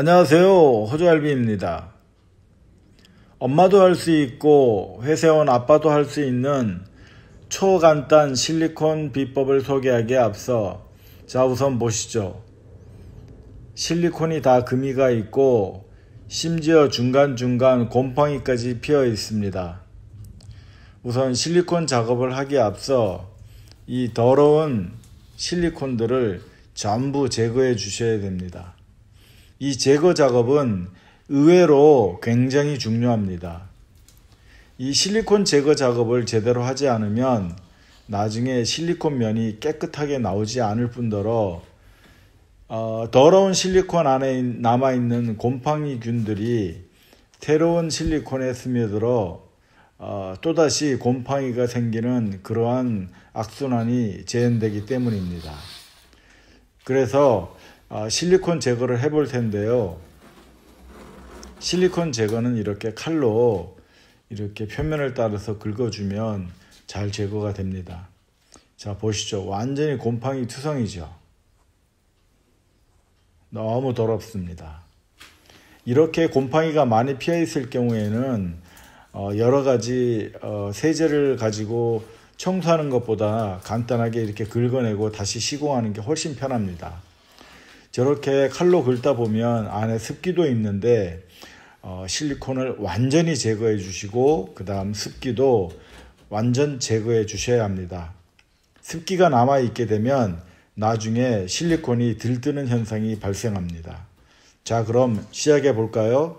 안녕하세요. 호주알비입니다. 엄마도 할 수 있고 회세원 아빠도 할 수 있는 초간단 실리콘 비법을 소개하기에 앞서 자 우선 보시죠. 실리콘이 다 금이가 있고 심지어 중간중간 곰팡이까지 피어 있습니다. 우선 실리콘 작업을 하기에 앞서 이 더러운 실리콘들을 전부 제거해 주셔야 됩니다. 이 제거 작업은 의외로 굉장히 중요합니다. 이 실리콘 제거 작업을 제대로 하지 않으면 나중에 실리콘 면이 깨끗하게 나오지 않을 뿐더러 어, 더러운 실리콘 안에 남아있는 곰팡이균들이 새로운 실리콘에 스며들어 어, 또다시 곰팡이가 생기는 그러한 악순환이 재현되기 때문입니다. 그래서 아, 실리콘 제거를 해볼 텐데요. 실리콘 제거는 이렇게 칼로 이렇게 표면을 따라서 긁어주면 잘 제거가 됩니다. 자 보시죠. 완전히 곰팡이 투성이죠. 너무 더럽습니다. 이렇게 곰팡이가 많이 피어 있을 경우에는 어, 여러 가지 어, 세제를 가지고 청소하는 것보다 간단하게 이렇게 긁어내고 다시 시공하는 게 훨씬 편합니다. 저렇게 칼로 긁다 보면 안에 습기도 있는데 어, 실리콘을 완전히 제거해 주시고 그 다음 습기도 완전 제거해 주셔야 합니다. 습기가 남아 있게 되면 나중에 실리콘이 들뜨는 현상이 발생합니다. 자 그럼 시작해 볼까요?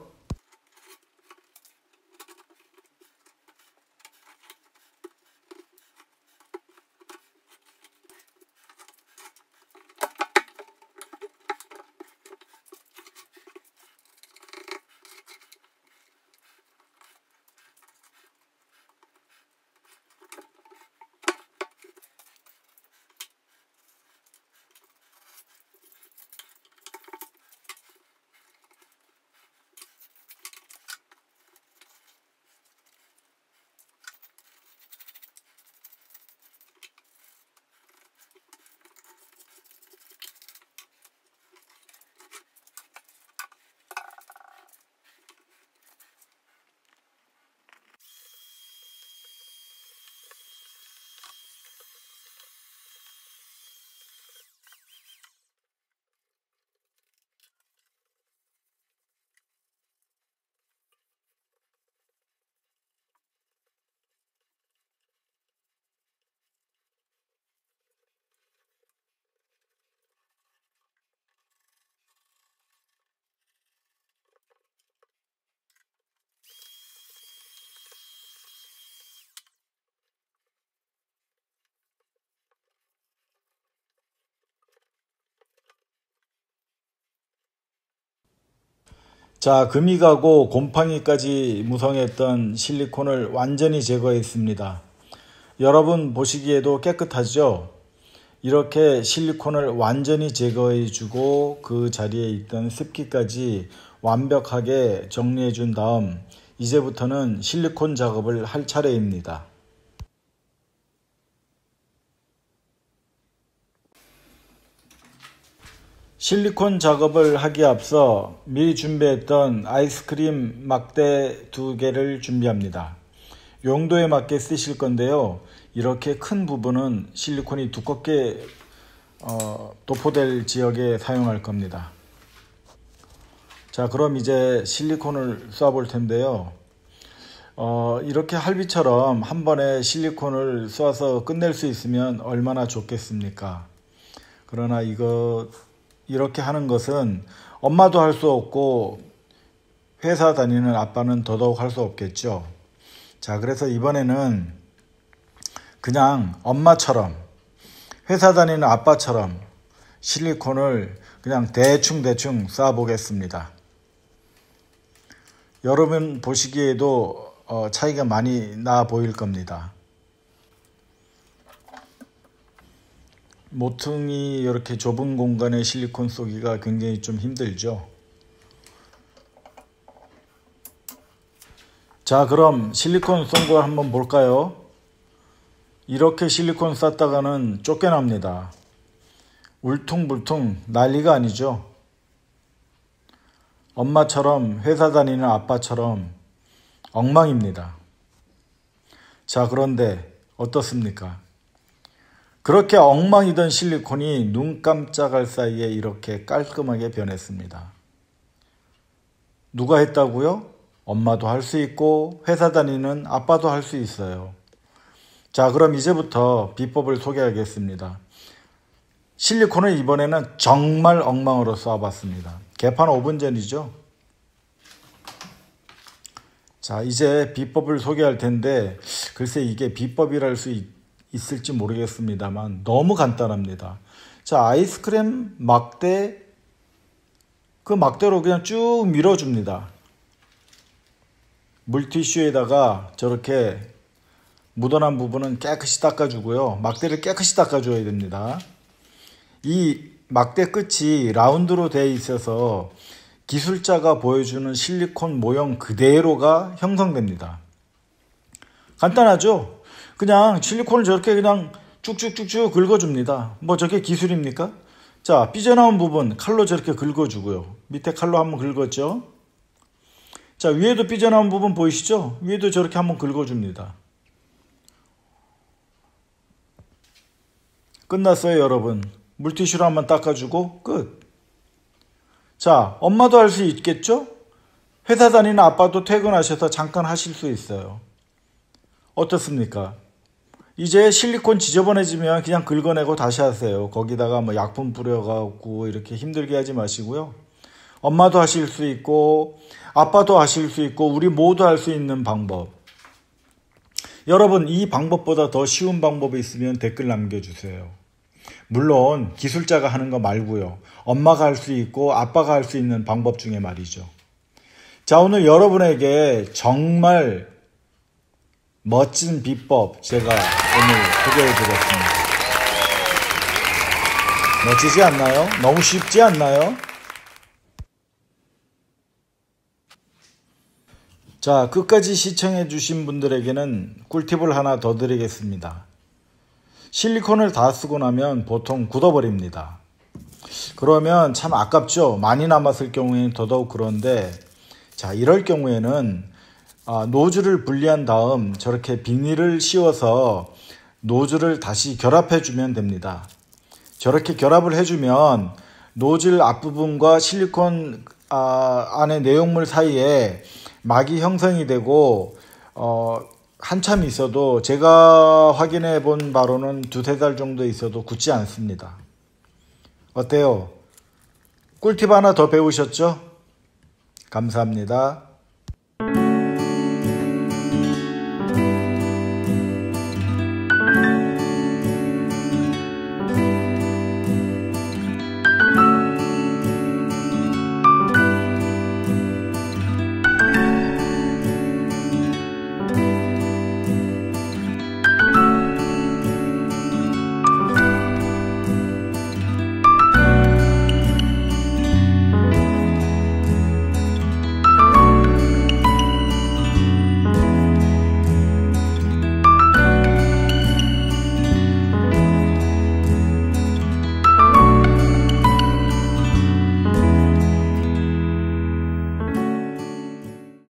자, 금이 가고 곰팡이까지 무성했던 실리콘을 완전히 제거했습니다. 여러분 보시기에도 깨끗하죠? 이렇게 실리콘을 완전히 제거해주고 그 자리에 있던 습기까지 완벽하게 정리해준 다음 이제부터는 실리콘 작업을 할 차례입니다. 실리콘 작업을 하기에 앞서 미리 준비했던 아이스크림 막대 두 개를 준비합니다. 용도에 맞게 쓰실 건데요. 이렇게 큰 부분은 실리콘이 두껍게 어, 도포될 지역에 사용할 겁니다. 자 그럼 이제 실리콘을 쏴 볼 텐데요. 어, 이렇게 할비처럼 한 번에 실리콘을 쏴서 끝낼 수 있으면 얼마나 좋겠습니까? 그러나 이거 이렇게 하는 것은 엄마도 할 수 없고 회사 다니는 아빠는 더더욱 할 수 없겠죠. 자, 그래서 이번에는 그냥 엄마처럼 회사 다니는 아빠처럼 실리콘을 그냥 대충대충 쌓아보겠습니다. 여러분 보시기에도 어, 차이가 많이 나 보일 겁니다. 모퉁이 이렇게 좁은 공간에 실리콘 쏘기가 굉장히 좀 힘들죠. 자 그럼 실리콘 쏜 걸 한번 볼까요? 이렇게 실리콘 쐈다가는 쫓겨납니다. 울퉁불퉁 난리가 아니죠. 엄마처럼 회사 다니는 아빠처럼 엉망입니다. 자, 그런데 어떻습니까? 그렇게 엉망이던 실리콘이 눈 깜짝할 사이에 이렇게 깔끔하게 변했습니다. 누가 했다고요? 엄마도 할 수 있고 회사 다니는 아빠도 할 수 있어요. 자, 그럼 이제부터 비법을 소개하겠습니다. 실리콘을 이번에는 정말 엉망으로 쏴봤습니다. 개판 5분 전이죠? 자, 이제 비법을 소개할 텐데, 글쎄 이게 비법이랄 수 있, 있을지 모르겠습니다만 너무 간단합니다. 자, 아이스크림 막대 그 막대로 그냥 쭉 밀어줍니다. 물티슈에다가 저렇게 묻어난 부분은 깨끗이 닦아주고요. 막대를 깨끗이 닦아줘야 됩니다. 이 막대 끝이 라운드로 되어 있어서 기술자가 보여주는 실리콘 모형 그대로가 형성됩니다. 간단하죠? 그냥 실리콘을 저렇게 그냥 쭉쭉쭉쭉 긁어줍니다. 뭐 저게 기술입니까? 자, 삐져나온 부분 칼로 저렇게 긁어주고요. 밑에 칼로 한번 긁었죠? 자, 위에도 삐져나온 부분 보이시죠? 위에도 저렇게 한번 긁어줍니다. 끝났어요, 여러분. 물티슈로 한번 닦아주고 끝. 자, 엄마도 할 수 있겠죠? 회사 다니는 아빠도 퇴근하셔서 잠깐 하실 수 있어요. 어떻습니까? 이제 실리콘 지저분해지면 그냥 긁어내고 다시 하세요. 거기다가 뭐 약품 뿌려가고 이렇게 힘들게 하지 마시고요. 엄마도 하실 수 있고 아빠도 하실 수 있고 우리 모두 할 수 있는 방법. 여러분 이 방법보다 더 쉬운 방법이 있으면 댓글 남겨주세요. 물론 기술자가 하는 거 말고요. 엄마가 할 수 있고 아빠가 할 수 있는 방법 중에 말이죠. 자 오늘 여러분에게 정말 멋진 비법 제가 오늘 소개해드렸습니다. 멋지지 않나요? 너무 쉽지 않나요? 자, 끝까지 시청해주신 분들에게는 꿀팁을 하나 더 드리겠습니다. 실리콘을 다 쓰고 나면 보통 굳어버립니다. 그러면 참 아깝죠? 많이 남았을 경우에는 더더욱 그런데, 자, 이럴 경우에는 아, 노즐을 분리한 다음 저렇게 비닐을 씌워서 노즐을 다시 결합해 주면 됩니다. 저렇게 결합을 해주면 노즐 앞부분과 실리콘 아, 안에 내용물 사이에 막이 형성이 되고 어, 한참 있어도 제가 확인해 본 바로는 두세 달 정도 있어도 굳지 않습니다. 어때요? 꿀팁 하나 더 배우셨죠? 감사합니다.